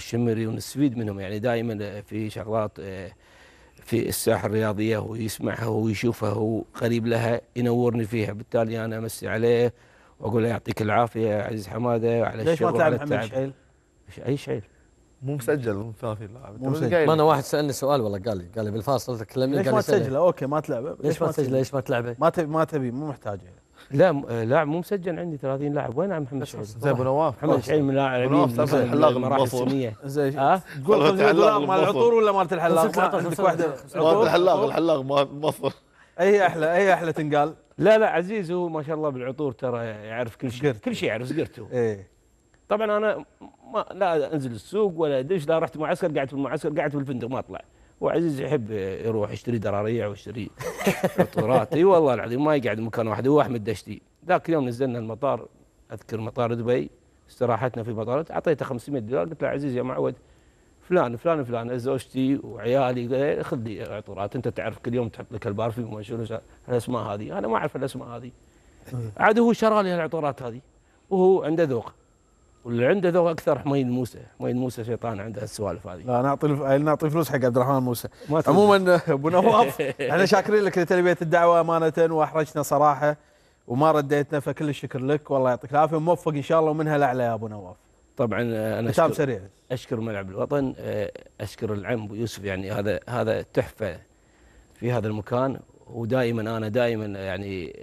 الشمري ونستفيد منهم يعني دائما في شغلات آه، في الساحه الرياضيه ويسمعها ويشوفها هو قريب لها ينورني فيها بالتالي انا امسي عليه واقول له يعطيك العافيه يا عزيز حماده على ليش ما تلعب محمد شعيل؟ اي شعيل مو مسجل مو في اللاعب مو مسجل ما انا واحد سالني سؤال والله قال لي قال لي بالفاصل تكلمني ليش ما تسجله اوكي ما تلعبه ليش, ما تسجله ليش ما تلعبه؟ ما تبي ما تبي مو محتاجه يعني لا لاعب مو مسجل عندي 30 لاعب وين عم محمد شعيب؟ زي ابو نواف محمد شعيب من اللاعبين الحلاق المراحل زي قول الحلاق مال العطور ولا مالت الحلاق؟ عندك واحده مالت الحلاق الحلاق مال مصر اي احلى اي احلى تنقال؟ لا لا عزيز هو ما شاء الله بالعطور ترى يعرف كل شيء كل شيء يعرف سقرته ايه طبعا انا ما لا انزل السوق ولا ادش لا رحت معسكر قعدت في المعسكر قعدت في الفندق ما اطلع وعزيز يحب يروح يشتري دراريع ويشتري فطورات اي والله العظيم ما يقعد مكان واحد هو احمد دشتي ذاك اليوم نزلنا المطار اذكر مطار دبي استراحتنا في مطار اعطيته 500 دولار قلت له عزيز يا معود فلان فلان فلان زوجتي وعيالي خذ لي عطورات انت تعرف كل يوم تحط لك البارفيوم وما شنو الاسماء هذه انا ما اعرف الاسماء هذه أه. عاد هو شرى لي العطورات هذه وهو عنده ذوق واللي عنده ذوق اكثر حميد موسى، حميد موسى شيطان عنده هالسوالف هذه. لا نعطي نعطي فلوس حق عبد الرحمن موسى. عموما ابو نواف احنا شاكرين لك لتلبيه الدعوه امانه واحرجنا صراحه وما رديتنا فكل الشكر لك والله يعطيك العافيه موفق ان شاء الله ومنها الاعلى يا ابو نواف. طبعا انا أشكر, سريع اشكر ملعب الوطن اشكر العم ابو يوسف يعني هذا هذا تحفه في هذا المكان ودائما انا دائما يعني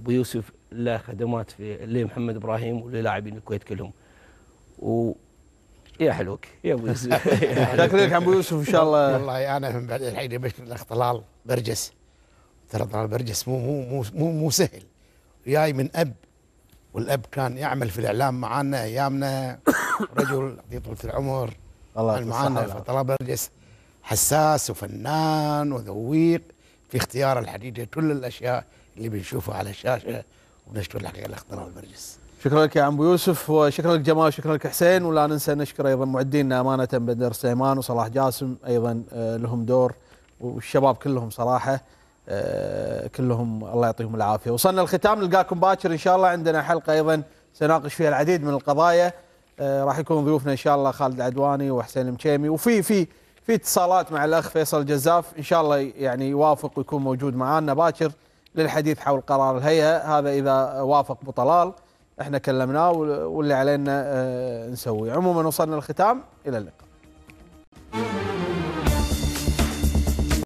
ابو يوسف له خدمات في لمحمد ابراهيم وللاعبين الكويت كلهم. و يا حلوك يا ابو يوسف لك ابو يوسف ان شاء الله والله انا من بعد الحين بشكر الاخ طلال برجس ترى طلال برجس مو مو مو مو سهل جاي من اب والاب كان يعمل في الاعلام معانا ايامنا رجل في طولة العمر الله معانا فطلال برجس حساس وفنان وذويق في اختيار الحديده كل الاشياء اللي بنشوفها على الشاشه وبنشكر الحقيقه الاخ طلال برجس شكرا لك يا ابو يوسف وشكرا لك جمال وشكرا لك حسين ولا ننسى نشكر ايضا معدينا امانه بدر سليمان وصلاح جاسم ايضا آه، لهم دور والشباب كلهم صراحه آه، كلهم الله يعطيهم العافيه وصلنا الختام نلقاكم باكر ان شاء الله عندنا حلقه ايضا سناقش فيها العديد من القضايا آه، راح يكون ضيوفنا ان شاء الله خالد العدواني وحسين المشيمي وفي في في اتصالات مع الاخ فيصل الجزاف ان شاء الله يعني يوافق ويكون موجود معنا باكر للحديث حول قرار الهيئه هذا اذا وافق بطلال احنا كلمناه واللي علينا آه، نسويه عموما وصلنا للختام الى اللقاء